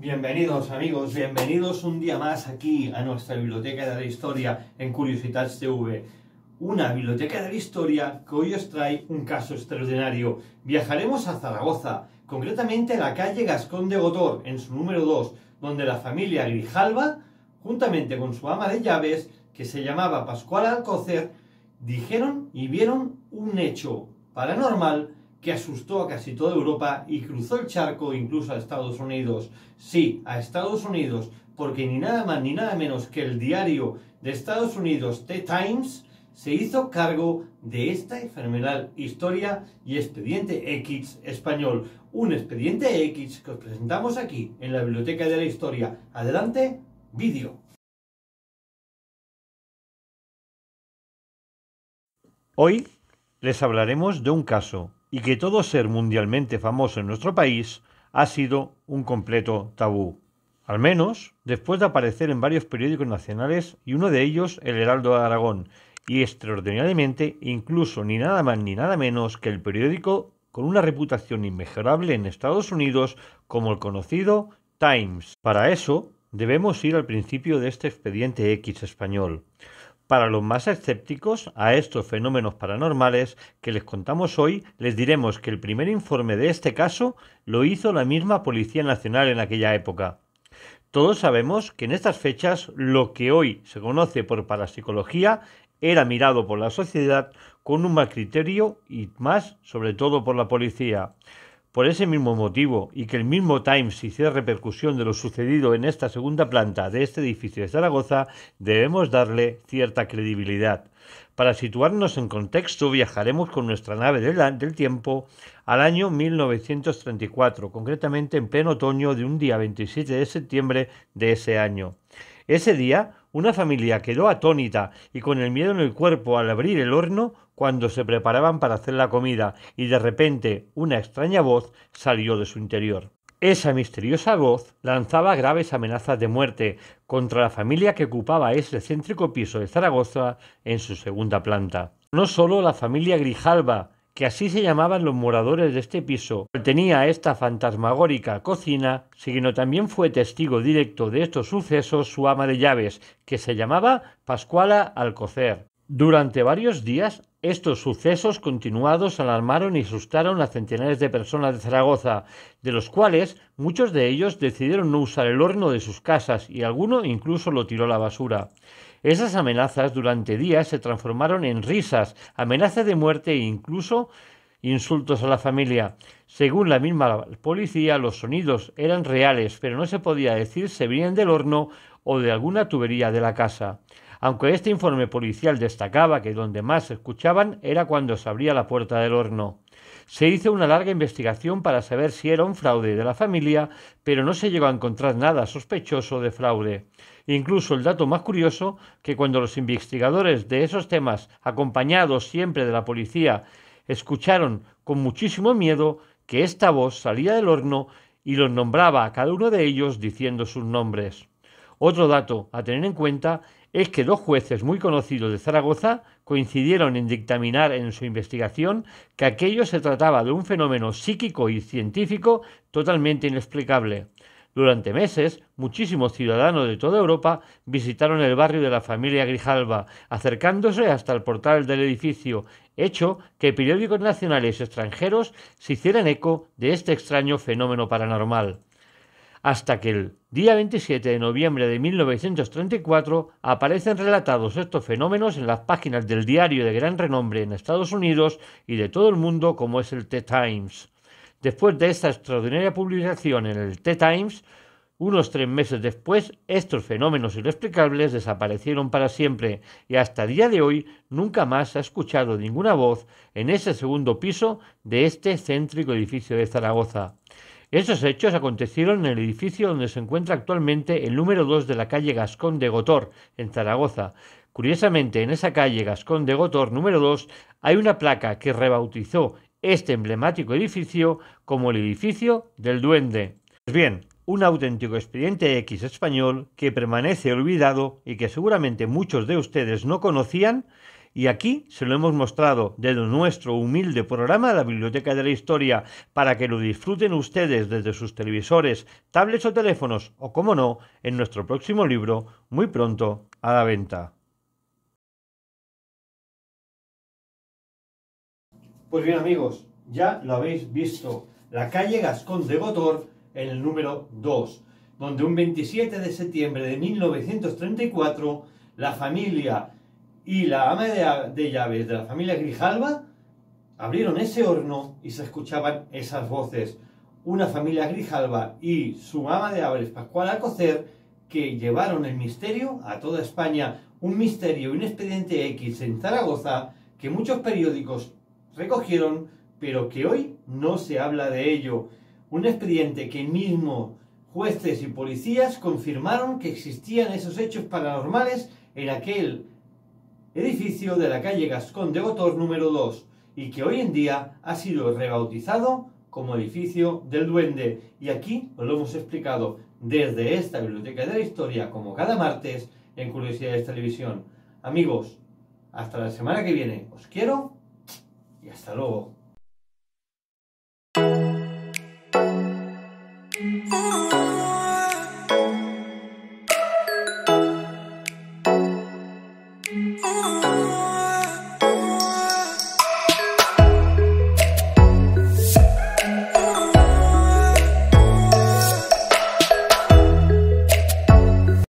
Bienvenidos amigos, bienvenidos un día más aquí a nuestra Biblioteca de la Historia en Curiositas TV. Una biblioteca de la historia que hoy os trae un caso extraordinario. Viajaremos a Zaragoza, concretamente a la calle Gascón de Gotor, en su número 2, donde la familia Grijalva, juntamente con su ama de llaves, que se llamaba Pascual Alcocer, dijeron y vieron un hecho paranormal que asustó a casi toda Europa y cruzó el charco incluso a Estados Unidos. Sí, a Estados Unidos, porque ni nada más ni nada menos que el diario de Estados Unidos, The Times, se hizo cargo de esta enfermedad historia y expediente X español. Un expediente X que os presentamos aquí en la Biblioteca de la Historia. Adelante, vídeo. Hoy les hablaremos de un caso y que todo ser mundialmente famoso en nuestro país ha sido un completo tabú. Al menos después de aparecer en varios periódicos nacionales y uno de ellos El Heraldo de Aragón, y extraordinariamente incluso ni nada más ni nada menos que el periódico con una reputación inmejorable en Estados Unidos como el conocido Times. Para eso debemos ir al principio de este expediente X español. Para los más escépticos a estos fenómenos paranormales que les contamos hoy, les diremos que el primer informe de este caso lo hizo la misma Policía Nacional en aquella época. Todos sabemos que en estas fechas lo que hoy se conoce por parapsicología era mirado por la sociedad con un mal criterio y más sobre todo por la policía. Por ese mismo motivo, y que el mismo Times hiciera repercusión de lo sucedido en esta segunda planta de este edificio de Zaragoza, debemos darle cierta credibilidad. Para situarnos en contexto, viajaremos con nuestra nave del tiempo al año 1934, concretamente en pleno otoño de un día 27 de septiembre de ese año. Ese día, una familia quedó atónita y con el miedo en el cuerpo al abrir el horno, cuando se preparaban para hacer la comida y de repente una extraña voz salió de su interior. Esa misteriosa voz lanzaba graves amenazas de muerte contra la familia que ocupaba ese céntrico piso de Zaragoza en su segunda planta. No solo la familia Grijalba, que así se llamaban los moradores de este piso, tenía esta fantasmagórica cocina, sino también fue testigo directo de estos sucesos su ama de llaves, que se llamaba Pascuala Alcocer. Durante varios días estos sucesos continuados alarmaron y asustaron a centenares de personas de Zaragoza, de los cuales muchos de ellos decidieron no usar el horno de sus casas y alguno incluso lo tiró a la basura. Esas amenazas durante días se transformaron en risas, amenazas de muerte e incluso insultos a la familia. Según la misma policía, los sonidos eran reales, pero no se podía decir si venían del horno o de alguna tubería de la casa aunque este informe policial destacaba que donde más se escuchaban era cuando se abría la puerta del horno. Se hizo una larga investigación para saber si era un fraude de la familia, pero no se llegó a encontrar nada sospechoso de fraude. Incluso el dato más curioso, que cuando los investigadores de esos temas, acompañados siempre de la policía, escucharon con muchísimo miedo que esta voz salía del horno y los nombraba a cada uno de ellos diciendo sus nombres. Otro dato a tener en cuenta es que dos jueces muy conocidos de Zaragoza coincidieron en dictaminar en su investigación que aquello se trataba de un fenómeno psíquico y científico totalmente inexplicable. Durante meses, muchísimos ciudadanos de toda Europa visitaron el barrio de la familia Grijalva, acercándose hasta el portal del edificio, hecho que periódicos nacionales y extranjeros se hicieran eco de este extraño fenómeno paranormal hasta que el día 27 de noviembre de 1934 aparecen relatados estos fenómenos en las páginas del diario de gran renombre en Estados Unidos y de todo el mundo como es el The Times. Después de esta extraordinaria publicación en el The Times, unos tres meses después, estos fenómenos inexplicables desaparecieron para siempre y hasta el día de hoy nunca más se ha escuchado ninguna voz en ese segundo piso de este céntrico edificio de Zaragoza. Esos hechos acontecieron en el edificio donde se encuentra actualmente el número 2 de la calle Gascón de Gotor, en Zaragoza. Curiosamente, en esa calle Gascón de Gotor número 2 hay una placa que rebautizó este emblemático edificio como el edificio del duende. Pues bien, un auténtico expediente X español que permanece olvidado y que seguramente muchos de ustedes no conocían y aquí se lo hemos mostrado desde nuestro humilde programa de la Biblioteca de la Historia para que lo disfruten ustedes desde sus televisores, tablets o teléfonos o, como no, en nuestro próximo libro, muy pronto, a la venta. Pues bien amigos, ya lo habéis visto, la calle Gascón de Gotor en el número 2, donde un 27 de septiembre de 1934 la familia y la ama de, llaves de la familia Grijalva abrieron ese horno y se escuchaban esas voces. Una familia Grijalva y su ama de llaves Pascual Alcocer que llevaron el misterio a toda España. Un misterio, un expediente X en Zaragoza que muchos periódicos recogieron, pero que hoy no se habla de ello. Un expediente que mismo jueces y policías confirmaron que existían esos hechos paranormales en aquel edificio de la calle Gascón de Gotor número 2 y que hoy en día ha sido rebautizado como edificio del duende. Y aquí os lo hemos explicado desde esta Biblioteca de la Historia, como cada martes, en Curiosidades Televisión. Amigos, hasta la semana que viene. Os quiero y hasta luego. Ah. Oh.